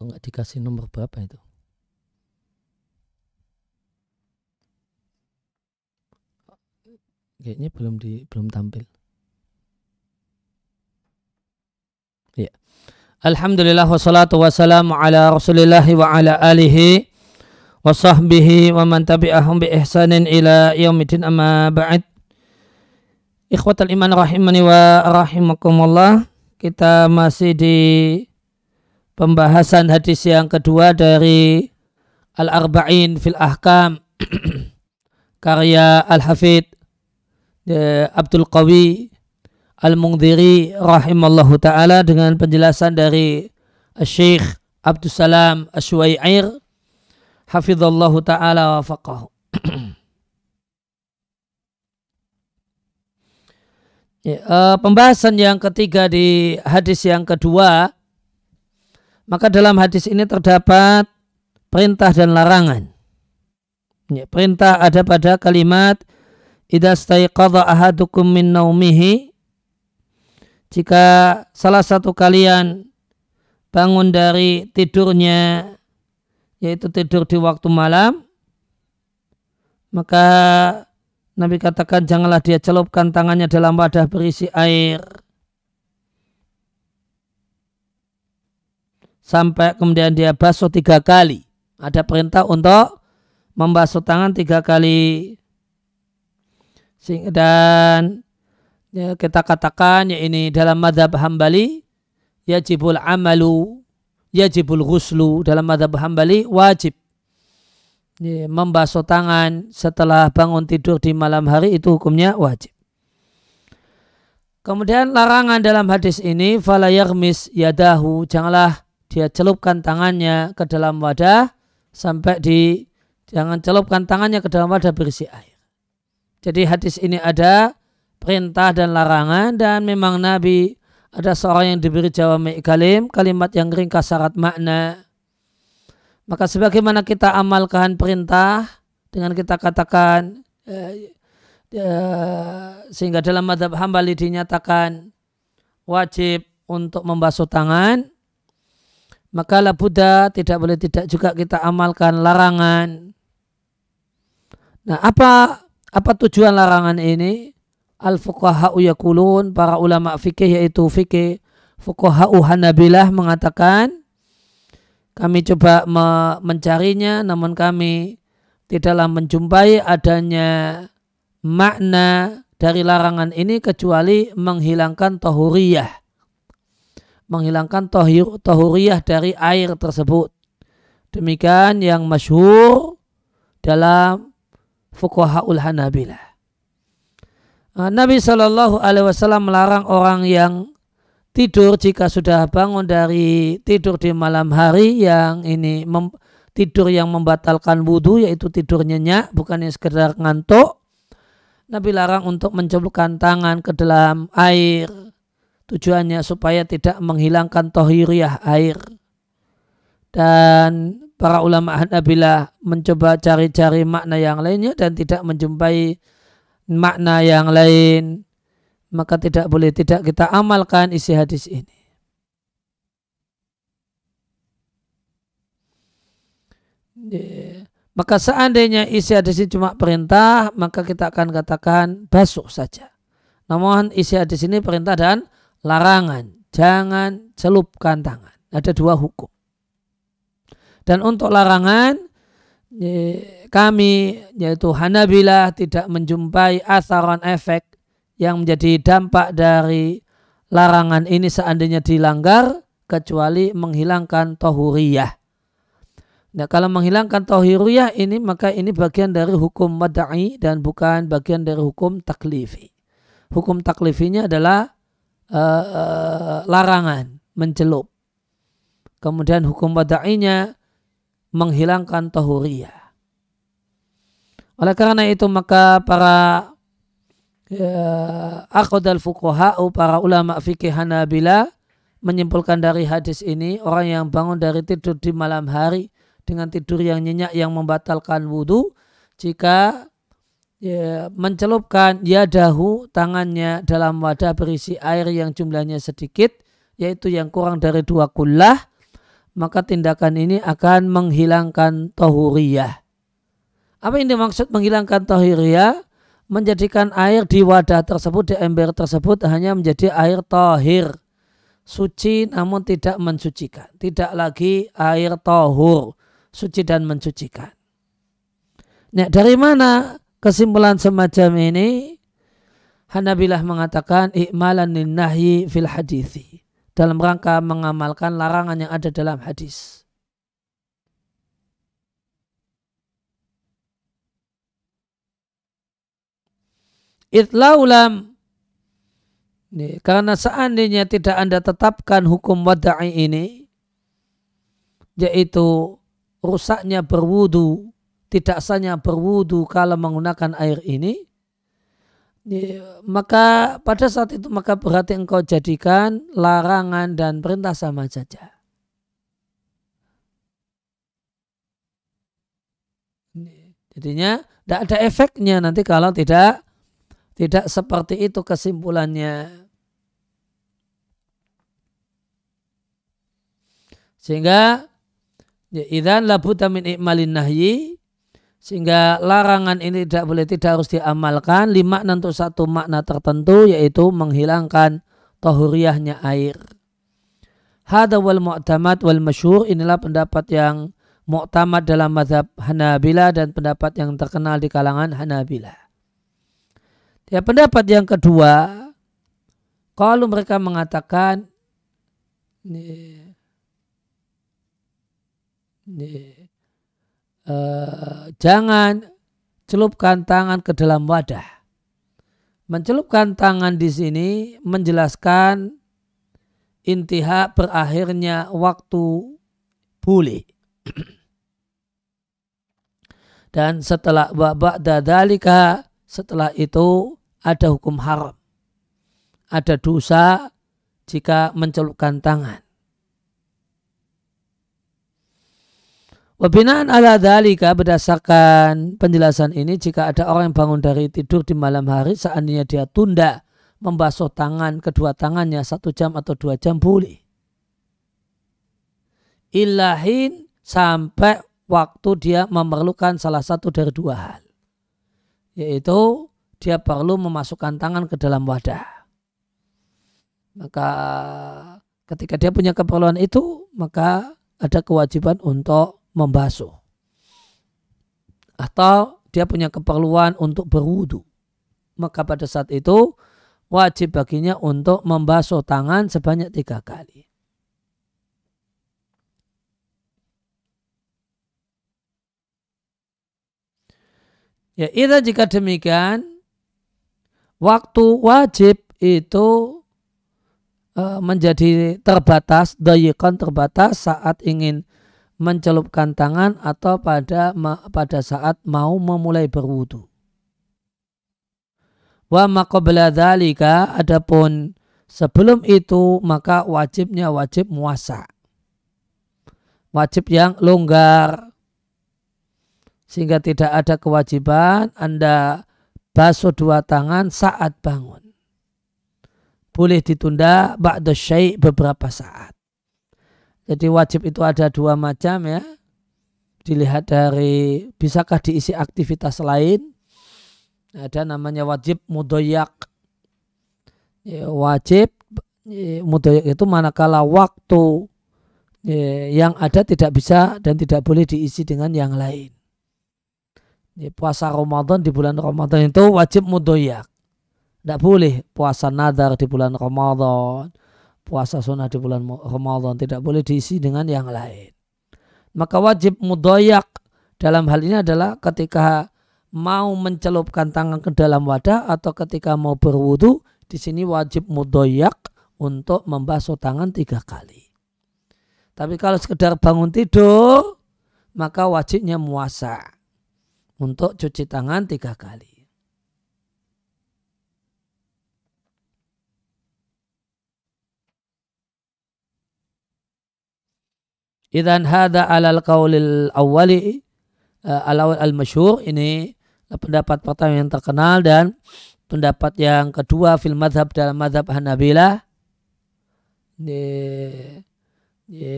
kok nggak dikasih nomor berapa itu kayaknya belum di belum tampil ya Alhamdulillah wassalatu wassalamu ala rasulillah wa ala alihi wa sahbihi wa man tabi'ahum bi ihsanin ila yaumidin amma ba'd Ikhwatal iman rahimani wa rahimakumullah Kita masih di pembahasan hadis yang kedua dari Al-Arba'in fil Ahkam karya Al-Hafid eh, Abdul Qawi Al-Mungdiri rahimallahu taala dengan penjelasan dari Syekh Abdul Salam Asy-Syuair hafizallahu taala wa faqahu. Ya, uh, pembahasan yang ketiga di hadis yang kedua maka dalam hadis ini terdapat perintah dan larangan. Ya, perintah ada pada kalimat idza staiqadha ahadukum min naumihi jika salah satu kalian bangun dari tidurnya yaitu tidur di waktu malam maka Nabi katakan janganlah dia celupkan tangannya dalam wadah berisi air sampai kemudian dia basuh tiga kali. Ada perintah untuk membasuh tangan tiga kali. Dan ya, kita katakan ya ini dalam madhab hambali yajibul amalu ya yajibul ghuslu dalam madhab hambali wajib ya, membasuh tangan setelah bangun tidur di malam hari itu hukumnya wajib. Kemudian larangan dalam hadis ini falayarmis yadahu janganlah dia celupkan tangannya ke dalam wadah sampai di jangan celupkan tangannya ke dalam wadah berisi air. Jadi hadis ini ada perintah dan larangan dan memang Nabi ada seorang yang diberi jawab kalim, kalimat yang ringkas syarat makna. Maka sebagaimana kita amalkan perintah dengan kita katakan eh, eh, sehingga dalam madhab hambali dinyatakan wajib untuk membasuh tangan maka la Buddha tidak boleh tidak juga kita amalkan larangan. Nah, apa apa tujuan larangan ini? Al fuqaha yaqulun para ulama fikih yaitu fikih fuqaha Hanabilah mengatakan kami coba me mencarinya namun kami tidaklah menjumpai adanya makna dari larangan ini kecuali menghilangkan tahuriyah menghilangkan tohir, tohuriyah dari air tersebut. Demikian yang masyhur dalam fukuhaul Hanabilah. Ah, Nabi Shallallahu Alaihi Wasallam melarang orang yang tidur jika sudah bangun dari tidur di malam hari yang ini mem, tidur yang membatalkan wudhu yaitu tidur nyenyak bukan yang sekedar ngantuk. Nabi larang untuk mencelupkan tangan ke dalam air Tujuannya supaya tidak menghilangkan tohiriyah air. Dan para ulama Hanabilah mencoba cari-cari makna yang lainnya dan tidak menjumpai makna yang lain. Maka tidak boleh tidak kita amalkan isi hadis ini. Ya. Maka seandainya isi hadis ini cuma perintah, maka kita akan katakan basuh saja. Namun isi hadis ini perintah dan larangan, jangan celupkan tangan. Ada dua hukum. Dan untuk larangan, e, kami yaitu Hanabilah tidak menjumpai asaran efek yang menjadi dampak dari larangan ini seandainya dilanggar kecuali menghilangkan tohuriyah. Nah, kalau menghilangkan tohuriyah ini maka ini bagian dari hukum madai dan bukan bagian dari hukum taklifi. Hukum taklifinya adalah uh, larangan mencelup. Kemudian hukum wadainya menghilangkan tahuria. Oleh karena itu maka para uh, eh, akodal fukoha'u, para ulama fikih Hanabila menyimpulkan dari hadis ini orang yang bangun dari tidur di malam hari dengan tidur yang nyenyak yang membatalkan wudhu jika ya, mencelupkan yadahu tangannya dalam wadah berisi air yang jumlahnya sedikit yaitu yang kurang dari dua kullah maka tindakan ini akan menghilangkan tohuriyah. Apa ini maksud menghilangkan tohuriyah? Menjadikan air di wadah tersebut, di ember tersebut hanya menjadi air tohir. Suci namun tidak mensucikan. Tidak lagi air tohur. Suci dan mensucikan. Nah, dari mana kesimpulan semacam ini Hanabilah mengatakan ikmalan nahyi fil hadithi dalam rangka mengamalkan larangan yang ada dalam hadis. Itlaulam karena seandainya tidak Anda tetapkan hukum wada'i ini yaitu rusaknya berwudu tidak sahnya berwudu kalau menggunakan air ini, maka pada saat itu maka berarti engkau jadikan larangan dan perintah sama saja. Jadinya tidak ada efeknya nanti kalau tidak tidak seperti itu kesimpulannya. Sehingga ya, idan labu min ikmalin nahyi sehingga larangan ini tidak boleh tidak harus diamalkan lima untuk satu makna tertentu yaitu menghilangkan tohuriyahnya air. Hada wal mu'tamad wal masyur inilah pendapat yang mu'tamad dalam mazhab Hanabila dan pendapat yang terkenal di kalangan Hanabila. Ya pendapat yang kedua kalau mereka mengatakan ini, ini, Eh, jangan celupkan tangan ke dalam wadah. Mencelupkan tangan di sini menjelaskan intiha berakhirnya waktu buli. Dan setelah wabak dadalika, setelah itu ada hukum haram. Ada dosa jika mencelupkan tangan. Wabinaan ala dalika berdasarkan penjelasan ini jika ada orang yang bangun dari tidur di malam hari seandainya dia tunda membasuh tangan kedua tangannya satu jam atau dua jam boleh. Ilahin sampai waktu dia memerlukan salah satu dari dua hal. Yaitu dia perlu memasukkan tangan ke dalam wadah. Maka ketika dia punya keperluan itu maka ada kewajiban untuk membasuh. Atau dia punya keperluan untuk berwudu. Maka pada saat itu wajib baginya untuk membasuh tangan sebanyak tiga kali. Ya, itu jika demikian, waktu wajib itu eh, menjadi terbatas, dayikan terbatas saat ingin mencelupkan tangan atau pada pada saat mau memulai berwudu. Wa maqabla dzalika adapun sebelum itu maka wajibnya wajib muasa. Wajib yang longgar sehingga tidak ada kewajiban Anda basuh dua tangan saat bangun. Boleh ditunda ba'da syai' beberapa saat. Jadi wajib itu ada dua macam ya. Dilihat dari bisakah diisi aktivitas lain. Ada namanya wajib mudoyak. Ya, wajib ya, mudoyak itu manakala waktu ya, yang ada tidak bisa dan tidak boleh diisi dengan yang lain. Ya, puasa Ramadan di bulan Ramadan itu wajib mudoyak. Tidak boleh puasa nadar di bulan Ramadan puasa sunnah di bulan Ramadan tidak boleh diisi dengan yang lain. Maka wajib mudoyak dalam hal ini adalah ketika mau mencelupkan tangan ke dalam wadah atau ketika mau berwudu di sini wajib mudoyak untuk membasuh tangan tiga kali. Tapi kalau sekedar bangun tidur maka wajibnya muasa untuk cuci tangan tiga kali. Idan hada alal kaulil awali alawal eh, al mashur ini pendapat pertama yang terkenal dan pendapat yang kedua fil madhab dalam madhab Hanabilah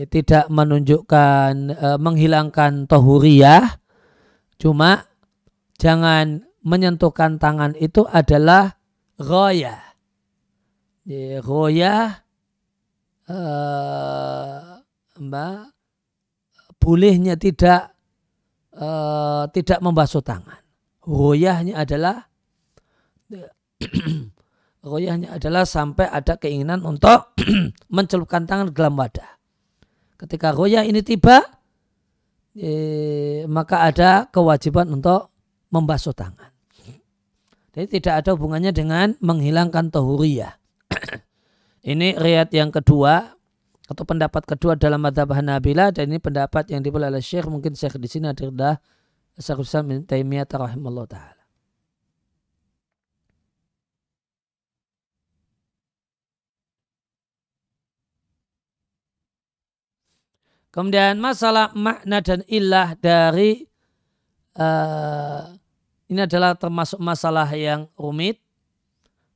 tidak menunjukkan eh, menghilangkan tohuriyah cuma jangan menyentuhkan tangan itu adalah roya roya uh, eh, mbak bolehnya tidak uh, tidak membasuh tangan. Royahnya adalah royahnya adalah sampai ada keinginan untuk mencelupkan tangan ke dalam wadah. Ketika royah ini tiba, eh, maka ada kewajiban untuk membasuh tangan. Jadi tidak ada hubungannya dengan menghilangkan tohuriyah. Ini riat yang kedua atau pendapat kedua dalam madhab Hanabila dan ini pendapat yang diboleh oleh Syekh mungkin Syekh di sini adalah Syekh Islam bin Taimiyah rahimahullah taala. Kemudian masalah makna dan ilah dari uh, ini adalah termasuk masalah yang rumit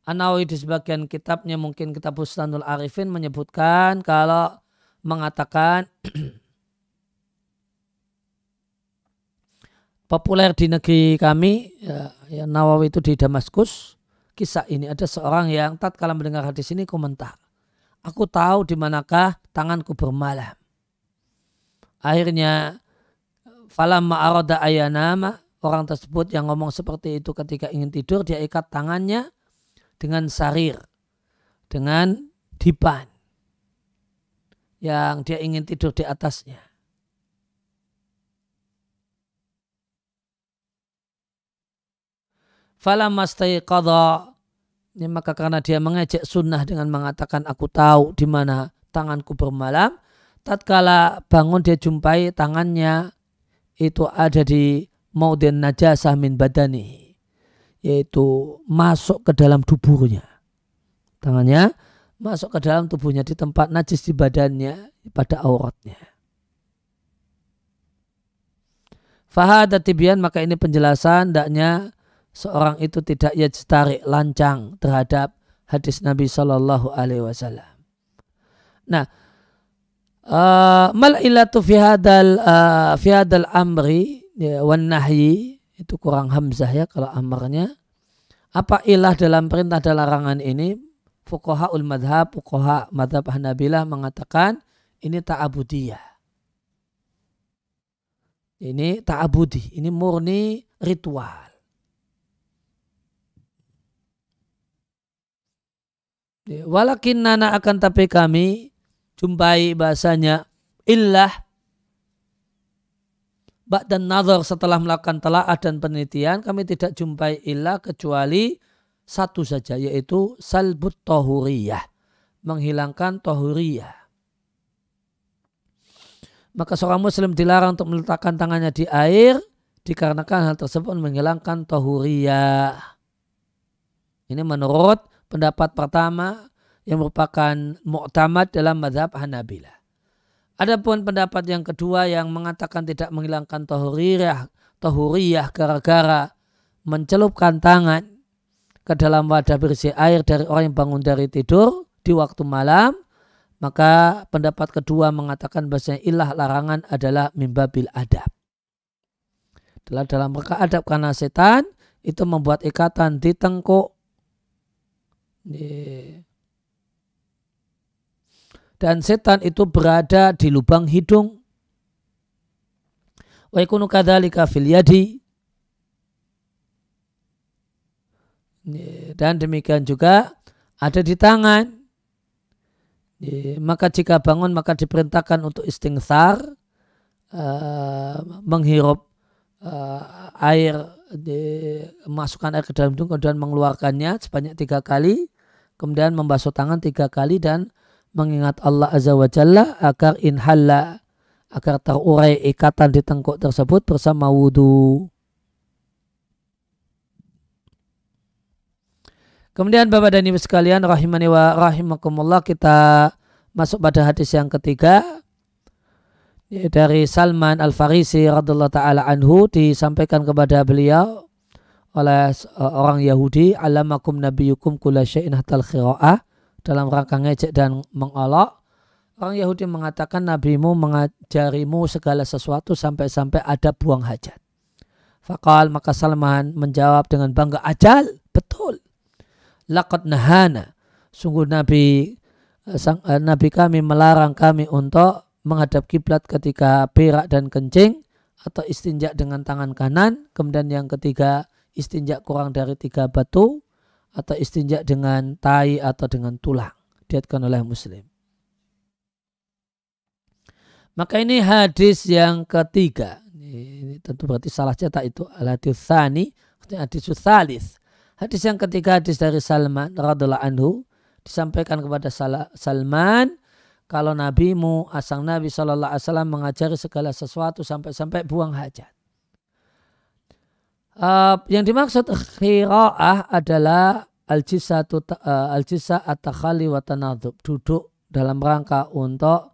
Anawi di sebagian kitabnya mungkin kitab Bustanul Arifin menyebutkan kalau mengatakan populer di negeri kami ya, ya Nawawi itu di Damaskus kisah ini ada seorang yang tatkala mendengar hadis ini komentar aku tahu di manakah tanganku bermalam akhirnya falamma arada Ayana, orang tersebut yang ngomong seperti itu ketika ingin tidur dia ikat tangannya dengan sarir, dengan dipan yang dia ingin tidur di atasnya. qadha ya maka karena dia mengejek sunnah dengan mengatakan aku tahu di mana tanganku bermalam tatkala bangun dia jumpai tangannya itu ada di maudin najasah min badanihi yaitu masuk ke dalam duburnya. Tangannya masuk ke dalam tubuhnya di tempat najis di badannya pada auratnya. Fahad tibian maka ini penjelasan daknya seorang itu tidak ia yajtari lancang terhadap hadis Nabi Shallallahu Alaihi Wasallam. Nah, uh, eh, mal ilatu fi eh, amri ya, wan nahyi itu kurang hamzah ya kalau amarnya apa ilah dalam perintah dan larangan ini fukoha ul madhab fukoha madhab hanabilah mengatakan ini ta'abudiyah ini ta'abudi ini murni ritual walakin nana akan tapi kami jumpai bahasanya illah dan nazar setelah melakukan telaah dan penelitian kami tidak jumpai ilah kecuali satu saja yaitu salbut tohuriyah. Menghilangkan tohuriyah. Maka seorang muslim dilarang untuk meletakkan tangannya di air dikarenakan hal tersebut menghilangkan tohuriyah. Ini menurut pendapat pertama yang merupakan muktamad dalam mazhab Hanabila. Adapun pendapat yang kedua yang mengatakan tidak menghilangkan tohuriyah, tohuriyah gara-gara mencelupkan tangan ke dalam wadah berisi air dari orang yang bangun dari tidur di waktu malam, maka pendapat kedua mengatakan bahasanya ilah larangan adalah mimba mimbabil adab. Adalah dalam mereka adab karena setan itu membuat ikatan di tengkuk dan setan itu berada di lubang hidung. Wa ikunu kadzalika fil yadi. Dan demikian juga ada di tangan. Maka jika bangun maka diperintahkan untuk istingsar eh, menghirup eh, air masukkan air ke dalam hidung kemudian mengeluarkannya sebanyak tiga kali kemudian membasuh tangan tiga kali dan mengingat Allah Azza wa Jalla agar inhalla agar terurai ikatan di tengkuk tersebut bersama wudhu. Kemudian Bapak dan Ibu sekalian rahimani wa rahimakumullah kita masuk pada hadis yang ketiga dari Salman Al-Farisi radhiyallahu taala anhu disampaikan kepada beliau oleh orang Yahudi alamakum nabiyukum kula syai'in hatal khira'ah dalam rangka ngejek dan mengolok. Orang Yahudi mengatakan nabimu mengajarimu segala sesuatu sampai-sampai ada buang hajat. Fakal maka Salman menjawab dengan bangga ajal betul. Lakot nahana sungguh nabi eh, sang, uh, nabi kami melarang kami untuk menghadap kiblat ketika berak dan kencing atau istinjak dengan tangan kanan kemudian yang ketiga istinjak kurang dari tiga batu atau istinja dengan tai atau dengan tulang. Diatkan oleh Muslim. Maka ini hadis yang ketiga. Ini tentu berarti salah cetak itu. Al-hadis sani hadis salis Hadis yang ketiga hadis dari Salman radhiallahu anhu disampaikan kepada Salman kalau nabimu asang nabi saw mengajari segala sesuatu sampai-sampai buang hajat. Uh, yang dimaksud khiraah adalah al-jisatu uh, al-jisa at wa duduk dalam rangka untuk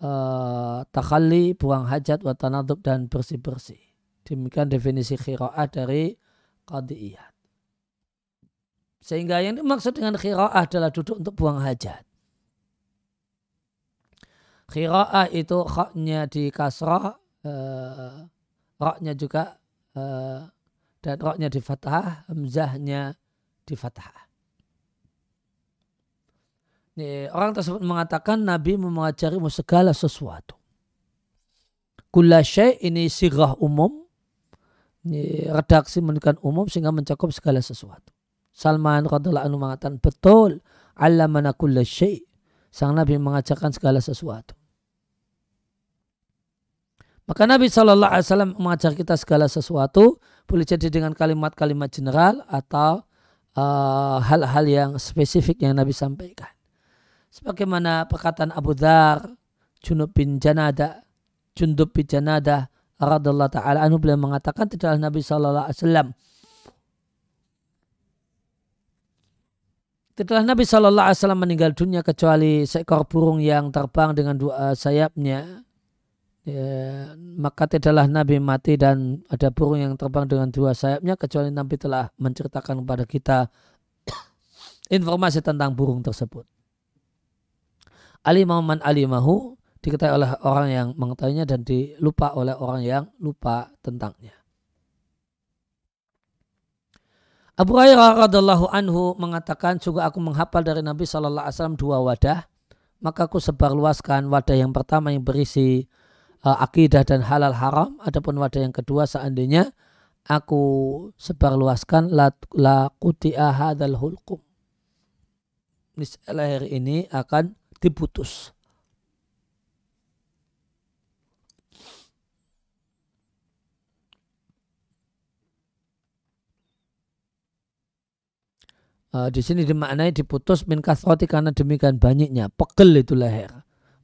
uh, takhalli, buang hajat wa tanadub dan bersih-bersih. Demikian definisi khiraah dari qadiyat. Sehingga yang dimaksud dengan khiraah adalah duduk untuk buang hajat. Khiraah itu khaknya di kasrah, uh, juga uh, dan roknya di fathah, hamzahnya di fathah. Nih orang tersebut mengatakan Nabi mengajarimu segala sesuatu. Kula ini sirah umum, ini, redaksi menunjukkan umum sehingga mencakup segala sesuatu. Salman radhiallahu anhu mengatakan betul, Allah kula syai. Sang Nabi mengajarkan segala sesuatu. Maka Nabi Shallallahu Alaihi Wasallam mengajar kita segala sesuatu, boleh jadi dengan kalimat-kalimat general atau eh, hal-hal uh, yang spesifik yang Nabi sampaikan. Sebagaimana perkataan Abu Dhar, Junub bin Janada, Junub bin Janada, radallahu taala anhu beliau mengatakan tidaklah Nabi Shallallahu Alaihi Wasallam Tidaklah Nabi Shallallahu Alaihi Wasallam meninggal dunia kecuali seekor burung yang terbang dengan dua eh, sayapnya ya, maka tidaklah Nabi mati dan ada burung yang terbang dengan dua sayapnya kecuali Nabi telah menceritakan kepada kita informasi tentang burung tersebut. Alimahu man alimahu diketahui oleh orang yang mengetahuinya dan dilupa oleh orang yang lupa tentangnya. Abu Hurairah radhiallahu anhu mengatakan juga aku menghafal dari Nabi saw dua wadah maka aku sebarluaskan wadah yang pertama yang berisi Eh, akidah dan halal haram. Adapun wadah yang kedua seandainya aku sebarluaskan la, la kuti'a hadal hulkum. misalnya hari ini akan diputus. Uh, di sini dimaknai diputus min kasroti karena demikian banyaknya pegel itu leher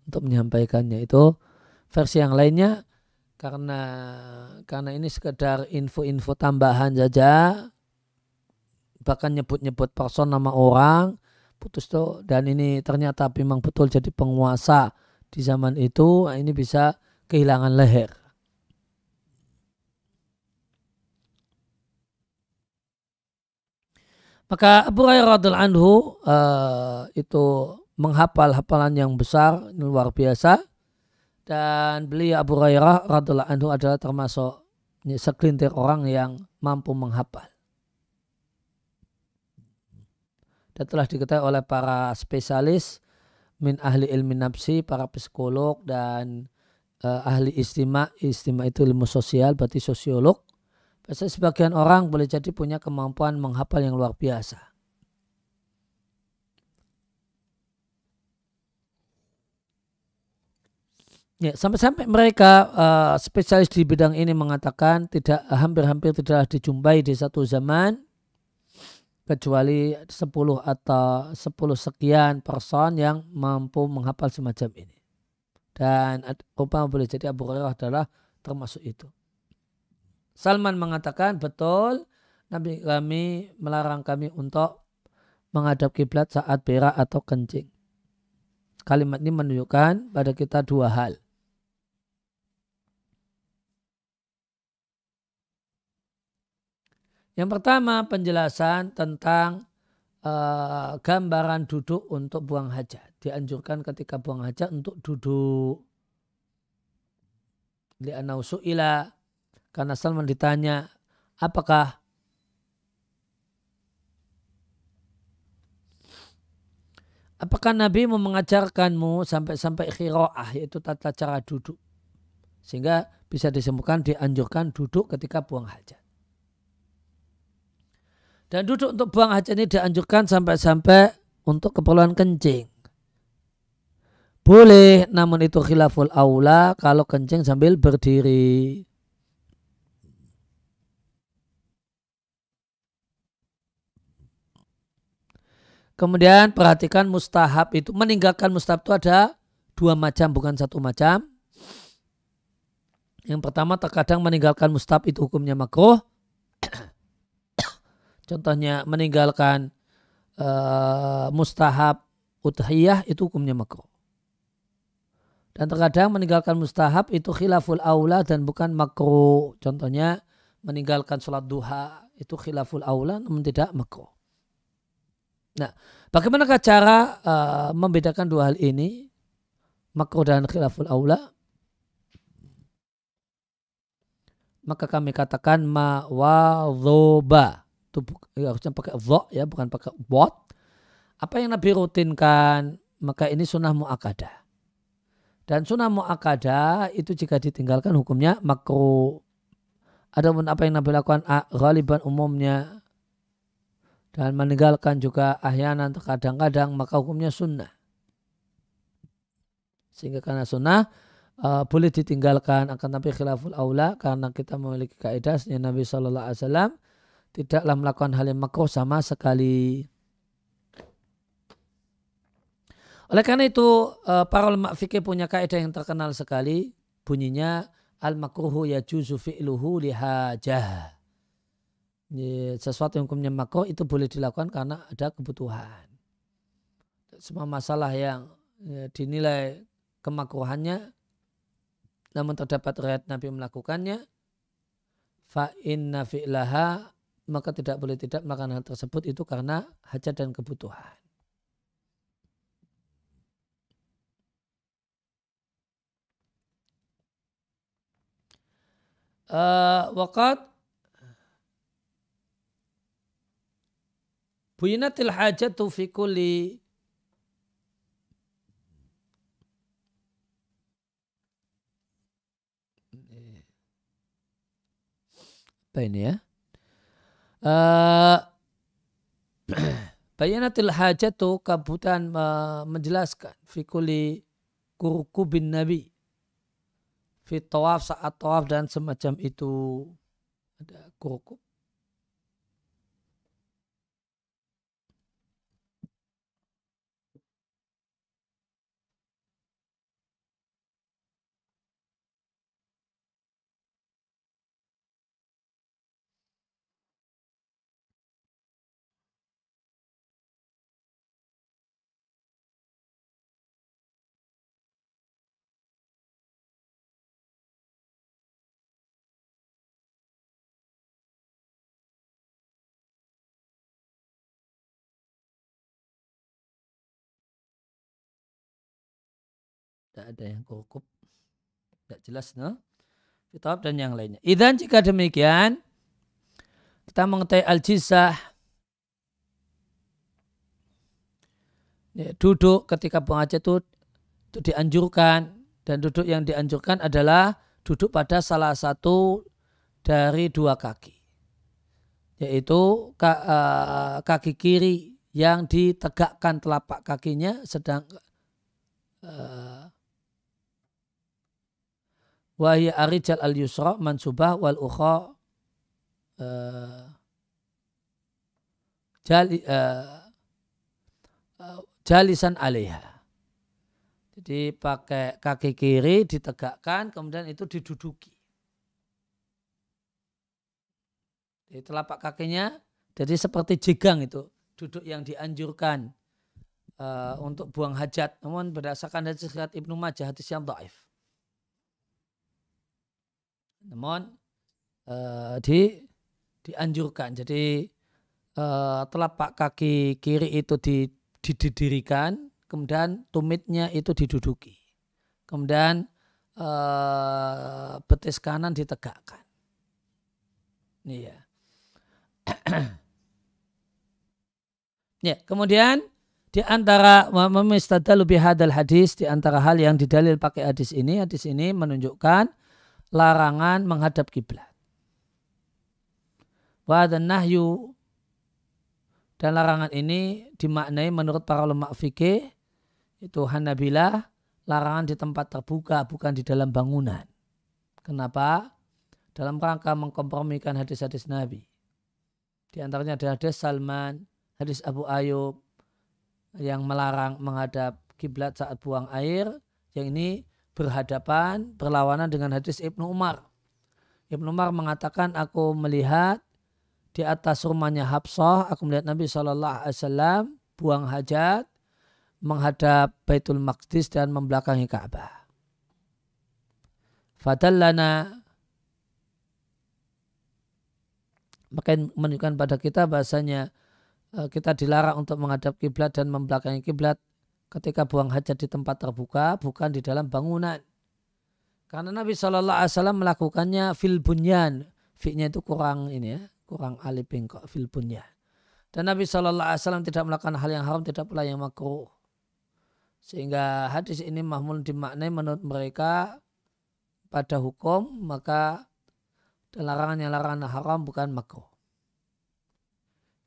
untuk menyampaikannya itu versi yang lainnya karena karena ini sekedar info-info tambahan saja bahkan nyebut-nyebut person nama orang putus tuh dan ini ternyata memang betul jadi penguasa di zaman itu nah ini bisa kehilangan leher Maka Abu Hurairah anhu uh, itu menghafal hafalan yang besar luar biasa dan beliau Abu Hurairah radhiallahu anhu adalah termasuk segelintir orang yang mampu menghafal. Dan telah diketahui oleh para spesialis min ahli ilmi nafsi, para psikolog dan uh, ahli istima, istima itu ilmu sosial berarti sosiolog. Biasanya sebagian orang boleh jadi punya kemampuan menghafal yang luar biasa. Ya, sampai-sampai mereka uh, spesialis di bidang ini mengatakan tidak hampir-hampir tidak dijumpai di satu zaman kecuali 10 atau 10 sekian person yang mampu menghafal semacam ini. Dan apa boleh jadi Abu Hurairah adalah termasuk itu. Salman mengatakan betul Nabi kami melarang kami untuk menghadap kiblat saat berak atau kencing. Kalimat ini menunjukkan pada kita dua hal Yang pertama penjelasan tentang uh, gambaran duduk untuk buang hajat. Dianjurkan ketika buang hajat untuk duduk. Lianau su'ila. Karena Salman ditanya apakah Apakah Nabi mau mengajarkanmu sampai-sampai khiro'ah yaitu tata cara duduk? Sehingga bisa disembuhkan dianjurkan duduk ketika buang hajat. Dan duduk untuk buang hajat ini dianjurkan sampai-sampai untuk keperluan kencing. Boleh, namun itu khilaful aula kalau kencing sambil berdiri. Kemudian perhatikan mustahab itu. Meninggalkan mustahab itu ada dua macam, bukan satu macam. Yang pertama terkadang meninggalkan mustahab itu hukumnya makruh. Contohnya meninggalkan uh, mustahab utahiyah itu hukumnya makruh. Dan terkadang meninggalkan mustahab itu khilaful aula dan bukan makruh. Contohnya meninggalkan sholat duha itu khilaful aula namun tidak makruh. Nah, bagaimana cara uh, membedakan dua hal ini? Makruh dan khilaful aula. Maka kami katakan ma itu ya harusnya pakai dha ya bukan pakai bot. Apa yang Nabi rutinkan maka ini sunnah muakada. Dan sunnah muakada itu jika ditinggalkan hukumnya ada pun apa yang Nabi lakukan ah, galiban umumnya dan meninggalkan juga ahyanan terkadang-kadang maka hukumnya sunnah. Sehingga karena sunnah uh, boleh ditinggalkan akan tapi khilaful aula karena kita memiliki kaidah Nabi Shallallahu Alaihi Wasallam tidaklah melakukan hal yang makruh sama sekali. Oleh karena itu, eh, para ulama fikih punya kaidah yang terkenal sekali. Bunyinya, al-makruhu ya juzu fi'luhu hajah. Sesuatu yang hukumnya makruh itu boleh dilakukan karena ada kebutuhan. Semua masalah yang ya, dinilai kemakruhannya, namun terdapat riwayat Nabi melakukannya, fa inna fi'laha maka tidak boleh tidak melakukan hal tersebut itu karena hajat dan kebutuhan. Uh, eh, wakat Buyinatil hajatu tufikuli apa ini ya? Uh, eh, Bayanatil hajatu kebutuhan eh, menjelaskan fikuli kurku bin nabi fit tawaf saat tawaf dan semacam itu ada kurkub tidak ada yang kukup tidak jelas no kitab dan yang lainnya idan jika demikian kita mengetahui al-jizah ya, duduk ketika pengajian itu, itu dianjurkan dan duduk yang dianjurkan adalah duduk pada salah satu dari dua kaki yaitu eh, kaki kiri yang ditegakkan telapak kakinya sedang eh, hiya arijal al yusra mansubah wal ukha uh, eh, jali, uh, eh, eh, jalisan alaiha. Jadi pakai kaki kiri ditegakkan kemudian itu diduduki. Di telapak kakinya jadi seperti jegang itu duduk yang dianjurkan uh, untuk buang hajat. Namun berdasarkan hadis riwayat Ibnu Majah hadis yang dhaif. Namun uh, di dianjurkan. Jadi uh, telapak kaki kiri itu didirikan, kemudian tumitnya itu diduduki. Kemudian uh, betis kanan ditegakkan. Iya. ya, kemudian di antara memistadal lebih hadal hadis di antara hal yang didalil pakai hadis ini, hadis ini menunjukkan larangan menghadap kiblat. Wa nahyu dan larangan ini dimaknai menurut para ulama fikih itu Hanabilah larangan di tempat terbuka bukan di dalam bangunan. Kenapa? Dalam rangka mengkompromikan hadis-hadis Nabi. Di antaranya ada hadis Salman, hadis Abu Ayub yang melarang menghadap kiblat saat buang air. Yang ini berhadapan, berlawanan dengan hadis Ibnu Umar. Ibnu Umar mengatakan, aku melihat di atas rumahnya Habsah, aku melihat Nabi saw buang hajat, menghadap Baitul Maqdis dan membelakangi Ka'bah. Fadallana maka menunjukkan pada kita bahasanya eh, kita dilarang untuk menghadap kiblat dan membelakangi kiblat ketika buang hajat di tempat terbuka bukan di dalam bangunan. Karena Nabi Shallallahu Alaihi Wasallam melakukannya fil bunyan, itu kurang ini ya, kurang alif bengkok fil bunyan. Dan Nabi Shallallahu Alaihi Wasallam tidak melakukan hal yang haram, tidak pula yang makruh. Sehingga hadis ini mahmul dimaknai menurut mereka pada hukum maka larangan yang larangan haram bukan makruh.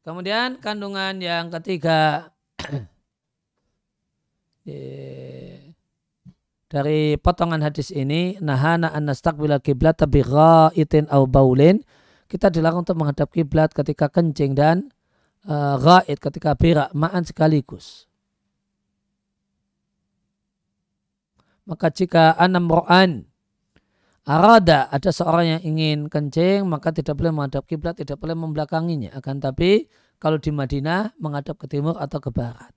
Kemudian kandungan yang ketiga dari potongan hadis ini nahana an nastaqbila kiblat tabi itin au baulin kita dilarang untuk menghadap kiblat ketika kencing dan uh, ghaid ketika berak ma'an sekaligus maka jika anam ro'an arada ada seorang yang ingin kencing maka tidak boleh menghadap kiblat tidak boleh membelakanginya akan tapi kalau di Madinah menghadap ke timur atau ke barat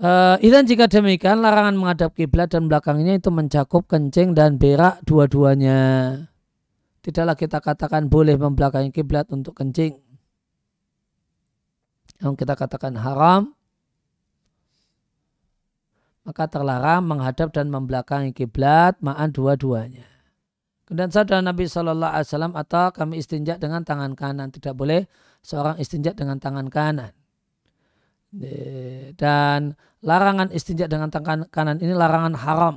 Uh, eh, Izan jika demikian larangan menghadap kiblat dan belakangnya itu mencakup kencing dan berak dua-duanya. Tidaklah kita katakan boleh membelakangi kiblat untuk kencing. Yang kita katakan haram, maka terlarang menghadap dan membelakangi kiblat ma'an dua-duanya. Kemudian sabda Nabi Shallallahu Alaihi Wasallam atau kami istinjak dengan tangan kanan tidak boleh seorang istinjak dengan tangan kanan. Dan larangan istinja dengan tangan kan-, kanan ini larangan haram.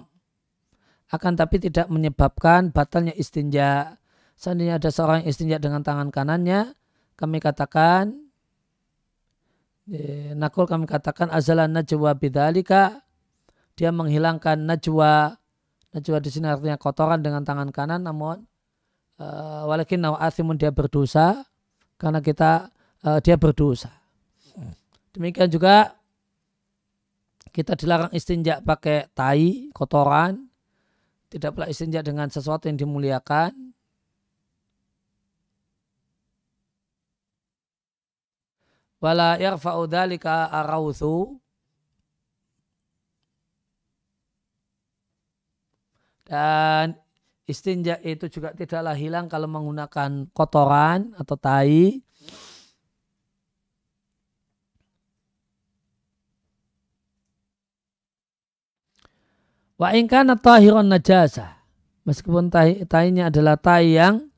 Akan tapi tidak menyebabkan batalnya istinja. Seandainya ada seorang yang istinja dengan tangan kanannya, kami katakan, nakul kami katakan azalan najwa bidalika, dia menghilangkan najwa, najwa di sini artinya kotoran dengan tangan kanan, namun uh, eh, walakin nawa dia berdosa, karena kita eh, dia berdosa. Demikian juga kita dilarang istinja pakai tai, kotoran. Tidak pula istinja dengan sesuatu yang dimuliakan. Wala yarfa'u dhalika arawthu. Dan istinja itu juga tidaklah hilang kalau menggunakan kotoran atau tai. Wa ingkana tahiron najasa. Meskipun tai, tainya adalah tai yang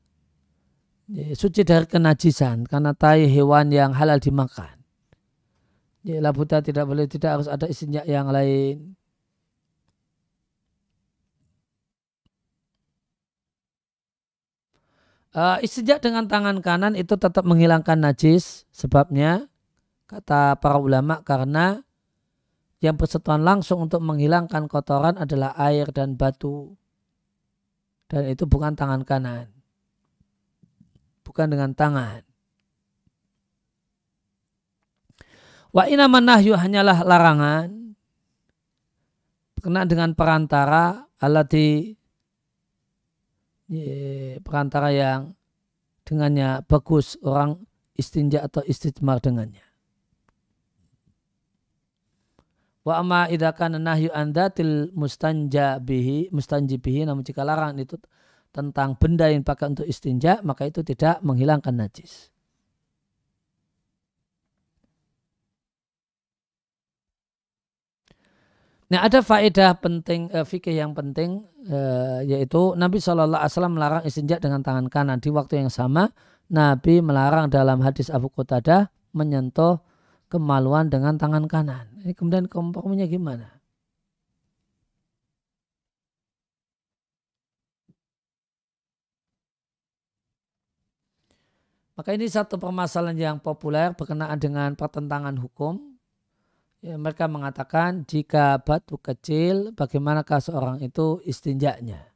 suci dari kenajisan karena tai hewan yang halal dimakan. Ya, labuta tidak boleh tidak harus ada isinya yang lain. Uh, ah, istijak dengan tangan kanan itu tetap menghilangkan najis sebabnya kata para ulama karena yang bersentuhan langsung untuk menghilangkan kotoran adalah air dan batu. Dan itu bukan tangan kanan. Bukan dengan tangan. Wa inaman nahyu hanyalah larangan berkenaan dengan perantara alati perantara yang dengannya bagus orang istinja atau istijmar dengannya. Wa amma idza kana nahyu an dzatil mustanja bihi mustanji bihi namun jika larang itu tentang benda yang pakai untuk istinja maka itu tidak menghilangkan najis. Nah ada faedah penting eh, fikih yang penting eh, yaitu Nabi Shallallahu Alaihi Wasallam melarang istinja dengan tangan kanan di waktu yang sama Nabi melarang dalam hadis Abu Qutadah menyentuh kemaluan dengan tangan kanan. Ini kemudian komprominya gimana? Maka ini satu permasalahan yang populer berkenaan dengan pertentangan hukum. Ya, mereka mengatakan jika batu kecil, bagaimanakah seorang itu istinjaknya?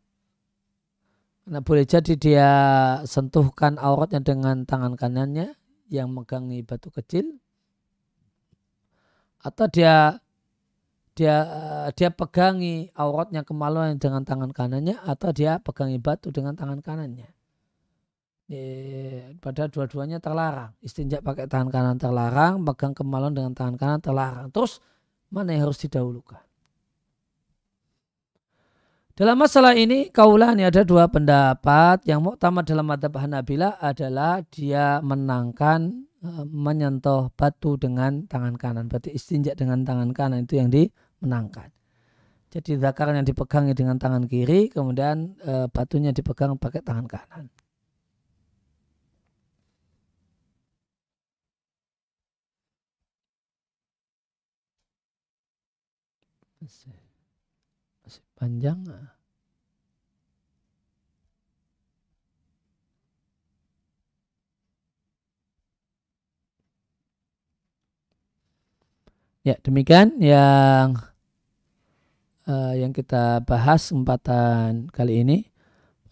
Nah, boleh jadi dia sentuhkan auratnya dengan tangan kanannya yang megangi batu kecil atau dia dia eh, dia pegangi auratnya kemaluan dengan tangan kanannya atau dia pegangi batu dengan tangan kanannya. pada eh, pada dua-duanya terlarang. Istinja pakai tangan kanan terlarang, pegang kemaluan dengan tangan kanan terlarang. Terus mana yang harus didahulukan? Dalam masalah ini kaulah ini ada dua pendapat yang muktamad dalam madhab Hanabila adalah dia menangkan Eh, menyentuh batu dengan tangan kanan. Berarti istinjak dengan tangan kanan itu yang dimenangkan. Jadi zakar yang dipegang dengan tangan kiri, kemudian e, batunya dipegang pakai tangan kanan. Masih, panjang. Ah. Ya, demikian yang uh, yang kita bahas empatan kali ini.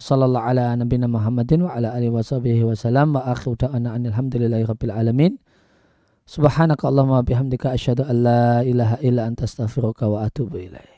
Sallallahu ala nabiyina Muhammadin wa ala alihi wa sahbihi wa salam wa alhamdulillahi rabbil alamin. Subhanaka Allahumma bihamdika asyhadu an la ilaha illa anta astaghfiruka wa atubu ilaik.